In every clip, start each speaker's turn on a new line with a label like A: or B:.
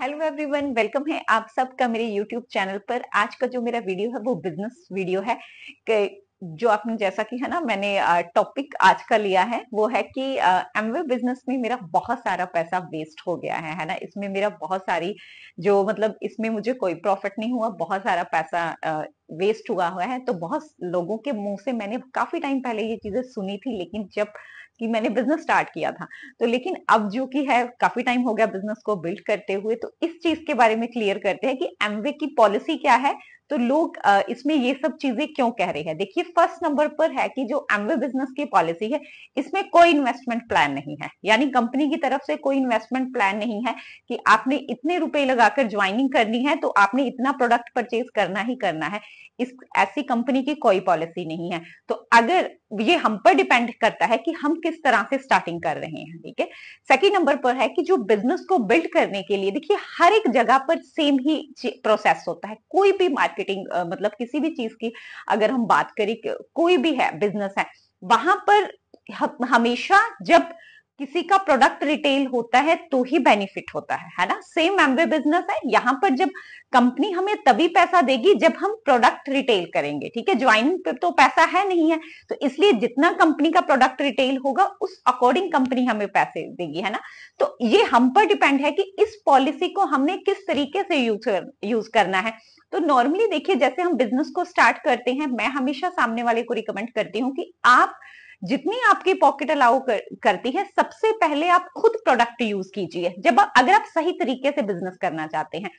A: hello everyone welcome है आप सबका मेरे यूट्यूब चैनल पर आज का जो मेरा वीडियो है वो बिजनेस वीडियो है जो आपने जैसा कि है ना मैंने टॉपिक आज का लिया है वो है कि एमवे बिजनेस में मेरा बहुत सारा पैसा वेस्ट हो गया है है ना इसमें मेरा बहुत सारी जो मतलब इसमें मुझे कोई प्रॉफिट नहीं हुआ बहुत सारा पैसा आ, वेस्ट हुआ हुआ है तो बहुत लोगों के मुंह से मैंने काफी टाइम पहले ये चीजें सुनी थी लेकिन जब कि मैंने बिजनेस स्टार्ट किया था तो लेकिन अब जो कि है काफी टाइम हो गया बिजनेस को बिल्ड करते हुए तो इस चीज के बारे में क्लियर करते हैं कि एमवे की पॉलिसी क्या है तो लोग इसमें ये सब चीजें क्यों कह रहे हैं देखिए फर्स्ट नंबर पर है कि जो एमवे बिजनेस की पॉलिसी है इसमें कोई इन्वेस्टमेंट प्लान नहीं है यानी कंपनी की तरफ से कोई इन्वेस्टमेंट प्लान नहीं है कि आपने इतने रुपए लगाकर ज्वाइनिंग करनी है तो आपने इतना प्रोडक्ट परचेज करना ही करना है इस ऐसी कंपनी की कोई पॉलिसी नहीं है तो अगर ये हम पर डिपेंड करता है कि हम किस तरह से स्टार्टिंग कर रहे हैं ठीक है सेकेंड नंबर पर है कि जो बिजनेस को बिल्ड करने के लिए देखिए हर एक जगह पर सेम ही प्रोसेस होता है कोई भी मार्केट मार्केटिंग मतलब किसी भी चीज की अगर हम बात करें कोई भी है बिजनेस है वहां पर हमेशा जब किसी का प्रोडक्ट रिटेल होता है तो ही बेनिफिट होता है है ना सेम एम्बे बिजनेस है यहाँ पर जब कंपनी हमें तभी पैसा देगी जब हम प्रोडक्ट रिटेल करेंगे ठीक है ज्वाइनिंग पे तो पैसा है नहीं है तो इसलिए जितना कंपनी का प्रोडक्ट रिटेल होगा उस अकॉर्डिंग कंपनी हमें पैसे देगी है ना तो ये हम पर डिपेंड है कि इस पॉलिसी को हमने किस तरीके से यूज यूज करना है तो नॉर्मली देखिए जैसे हम बिजनेस को स्टार्ट करते हैं मैं हमेशा सामने वाले को रिकमेंड करती हूँ कि आप जितनी आपकी पॉकेट अलाउ कर, करती है सबसे पहले आप खुद प्रोडक्ट यूज कीजिए जब आप अगर आप सही तरीके से बिजनेस करना चाहते हैं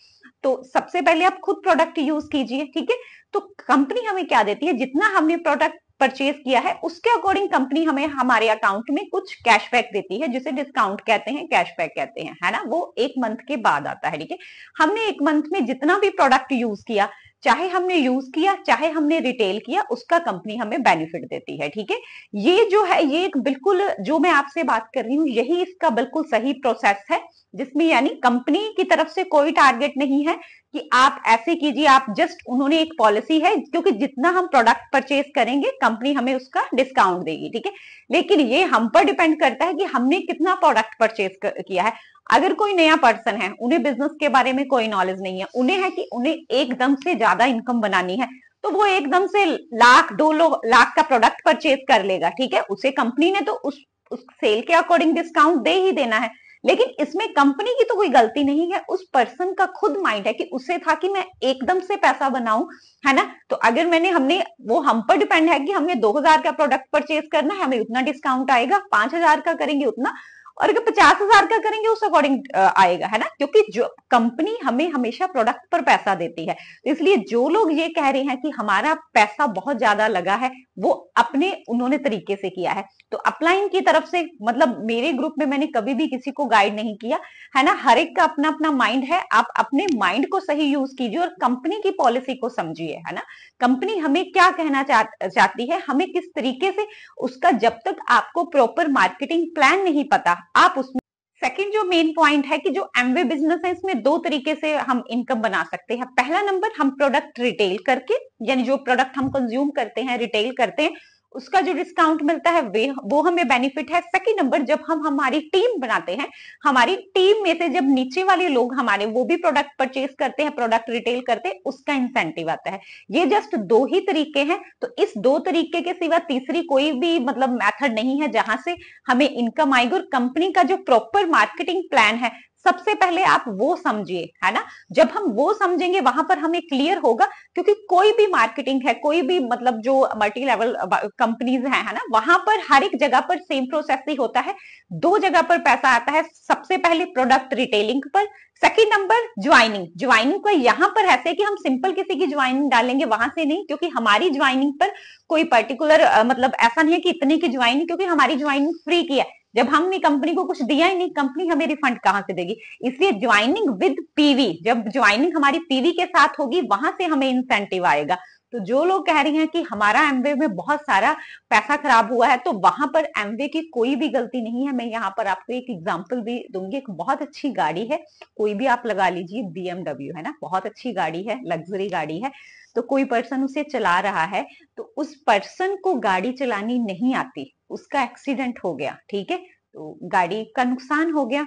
A: तो सबसे पहले आप खुद प्रोडक्ट यूज कीजिए ठीक है तो कंपनी हमें क्या देती है जितना हमने प्रोडक्ट परचेज किया है उसके अकॉर्डिंग कंपनी हमें हमारे अकाउंट में कुछ कैशबैक देती है जिसे डिस्काउंट कहते हैं कैशबैक कहते हैं है ना वो एक मंथ के बाद आता है ठीक है हमने एक मंथ में जितना भी प्रोडक्ट यूज किया चाहे हमने यूज किया चाहे हमने रिटेल किया उसका कंपनी हमें बेनिफिट देती है ठीक है ये जो है ये एक बिल्कुल जो मैं आपसे बात कर रही हूँ यही इसका बिल्कुल सही प्रोसेस है जिसमें यानी कंपनी की तरफ से कोई टारगेट नहीं है कि आप ऐसे कीजिए आप जस्ट उन्होंने एक पॉलिसी है क्योंकि जितना हम प्रोडक्ट परचेज करेंगे कंपनी हमें उसका डिस्काउंट देगी ठीक है लेकिन ये हम पर डिपेंड करता है कि हमने कितना प्रोडक्ट परचेज किया है अगर कोई नया पर्सन है उन्हें बिजनेस के बारे में कोई नॉलेज नहीं है उन्हें है कि उन्हें एकदम से ज्यादा इनकम बनानी है तो वो एकदम से लाख दो लाख का प्रोडक्ट परचेज कर लेगा ठीक है उसे कंपनी ने तो उस उस सेल के अकॉर्डिंग डिस्काउंट दे ही देना है लेकिन इसमें कंपनी की तो कोई गलती नहीं है उस पर्सन का खुद माइंड है कि उसे था कि मैं एकदम से पैसा बनाऊं है ना तो अगर मैंने हमने वो हम पर डिपेंड है कि हमने 2000 का प्रोडक्ट परचेज करना है हमें उतना डिस्काउंट आएगा 5000 का करेंगे उतना और अगर पचास हजार का करेंगे उस अकॉर्डिंग आएगा है ना क्योंकि जो कंपनी हमें हमेशा प्रोडक्ट पर पैसा देती है तो इसलिए जो लोग ये कह रहे हैं कि हमारा पैसा बहुत ज्यादा लगा है वो अपने उन्होंने तरीके से किया है तो अपलाइन की तरफ से मतलब मेरे ग्रुप में मैंने कभी भी किसी को गाइड नहीं किया है ना हर एक का अपना अपना माइंड है आप अपने माइंड को सही यूज कीजिए और कंपनी की पॉलिसी को समझिए है ना कंपनी हमें क्या कहना चाहती है हमें किस तरीके से उसका जब तक आपको प्रॉपर मार्केटिंग प्लान नहीं पता आप उसमें सेकंड जो मेन पॉइंट है कि जो एमवे बिजनेस है इसमें दो तरीके से हम इनकम बना सकते हैं पहला नंबर हम प्रोडक्ट रिटेल करके यानी जो प्रोडक्ट हम कंज्यूम करते हैं रिटेल करते हैं उसका जो डिस्काउंट मिलता है वे वो हमें बेनिफिट है सेकंड नंबर जब हम हमारी टीम बनाते हैं हमारी टीम में से जब नीचे वाले लोग हमारे वो भी प्रोडक्ट परचेज करते हैं प्रोडक्ट रिटेल करते हैं उसका इंसेंटिव आता है ये जस्ट दो ही तरीके हैं तो इस दो तरीके के सिवा तीसरी कोई भी मतलब मैथड नहीं है जहां से हमें इनकम आएगी और कंपनी का जो प्रॉपर मार्केटिंग प्लान है सबसे पहले आप वो समझिए है ना जब हम वो समझेंगे वहां पर हमें क्लियर होगा क्योंकि कोई भी मार्केटिंग है कोई भी मतलब जो मल्टी लेवल कंपनीज है, ना वहां पर हर एक जगह पर सेम प्रोसेस ही होता है दो जगह पर पैसा आता है सबसे पहले प्रोडक्ट रिटेलिंग पर सेकेंड नंबर ज्वाइनिंग ज्वाइनिंग को यहां पर ऐसे कि हम सिंपल किसी की ज्वाइनिंग डालेंगे वहां से नहीं क्योंकि हमारी ज्वाइनिंग पर कोई पर्टिकुलर मतलब ऐसा नहीं है कि इतने की ज्वाइनिंग क्योंकि हमारी ज्वाइनिंग फ्री की है जब हमने कंपनी को कुछ दिया ही नहीं कंपनी हमें रिफंड कहां से देगी इसलिए ज्वाइनिंग विद पीवी जब ज्वाइनिंग हमारी पीवी के साथ होगी वहां से हमें इंसेंटिव आएगा तो जो लोग कह रहे हैं कि हमारा एमवे में बहुत सारा पैसा खराब हुआ है तो वहां पर एमवे की कोई भी गलती नहीं है मैं यहाँ पर आपको एक एग्जाम्पल भी दूंगी एक बहुत अच्छी गाड़ी है कोई भी आप लगा लीजिए बीएमडब्ल्यू है ना बहुत अच्छी गाड़ी है लग्जरी गाड़ी है तो कोई पर्सन उसे चला रहा है तो उस पर्सन को गाड़ी चलानी नहीं आती उसका एक्सीडेंट हो गया ठीक है तो गाड़ी का नुकसान हो गया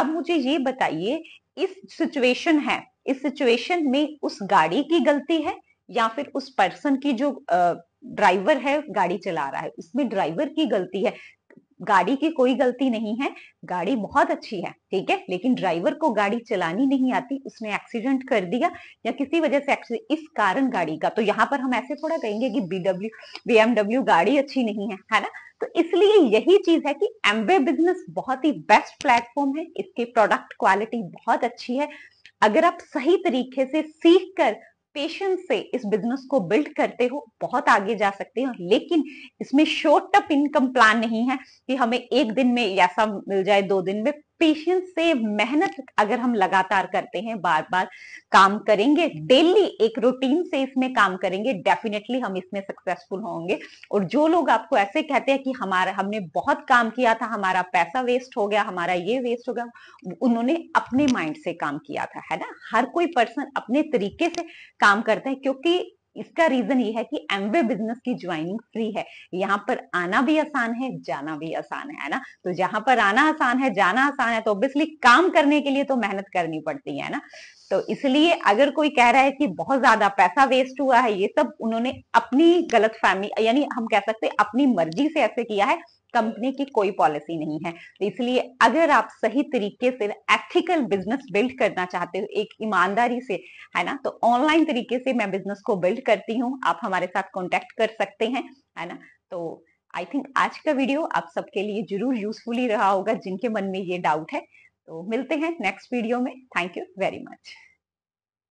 A: अब मुझे ये बताइए इस सिचुएशन है इस सिचुएशन में उस गाड़ी की गलती है या फिर उस पर्सन की जो ड्राइवर है गाड़ी चला रहा है उसमें ड्राइवर की गलती है गाड़ी की कोई गलती नहीं है गाड़ी बहुत अच्छी है ठीक है लेकिन ड्राइवर को गाड़ी चलानी नहीं आती उसने एक्सीडेंट कर दिया या किसी वजह से इस कारण गाड़ी का तो यहाँ पर हम ऐसे थोड़ा कहेंगे कि बीडब्ल्यू बीएमडब्ल्यू गाड़ी अच्छी नहीं है है ना तो इसलिए यही चीज है कि एम्बे बिजनेस बहुत ही बेस्ट प्लेटफॉर्म है इसकी प्रोडक्ट क्वालिटी बहुत अच्छी है अगर आप सही तरीके से सीख कर पेशेंस से इस बिजनेस को बिल्ड करते हो बहुत आगे जा सकते हो लेकिन इसमें शॉर्ट टर्म इनकम प्लान नहीं है कि हमें एक दिन में ऐसा मिल जाए दो दिन में पेशेंस से मेहनत अगर हम लगातार करते हैं बार बार काम करेंगे डेली एक रूटीन से इसमें काम करेंगे डेफिनेटली हम इसमें सक्सेसफुल होंगे और जो लोग आपको ऐसे कहते हैं कि हमारा हमने बहुत काम किया था हमारा पैसा वेस्ट हो गया हमारा ये वेस्ट हो गया उन्होंने अपने माइंड से काम किया था है ना हर कोई पर्सन अपने तरीके से काम करता है क्योंकि इसका रीजन ये है कि एमवे बिजनेस की ज्वाइनिंग फ्री है यहाँ पर आना भी आसान है जाना भी आसान है ना तो जहां पर आना आसान है जाना आसान है तो ऑब्वियसली काम करने के लिए तो मेहनत करनी पड़ती है ना तो इसलिए अगर कोई कह रहा है कि बहुत ज्यादा पैसा वेस्ट हुआ है ये सब उन्होंने अपनी गलत फैमिली यानी हम कह सकते अपनी मर्जी से ऐसे किया है कंपनी की कोई पॉलिसी नहीं है तो इसलिए अगर आप सही तरीके से एथिकल बिजनेस बिल्ड करना चाहते हो एक ईमानदारी से है ना तो ऑनलाइन तरीके से मैं बिजनेस को बिल्ड करती हूँ आप हमारे साथ कॉन्टेक्ट कर सकते हैं है ना तो आई थिंक आज का वीडियो आप सबके लिए जरूर यूजफुल ही रहा होगा जिनके मन में ये डाउट है तो मिलते हैं नेक्स्ट वीडियो में थैंक यू वेरी मच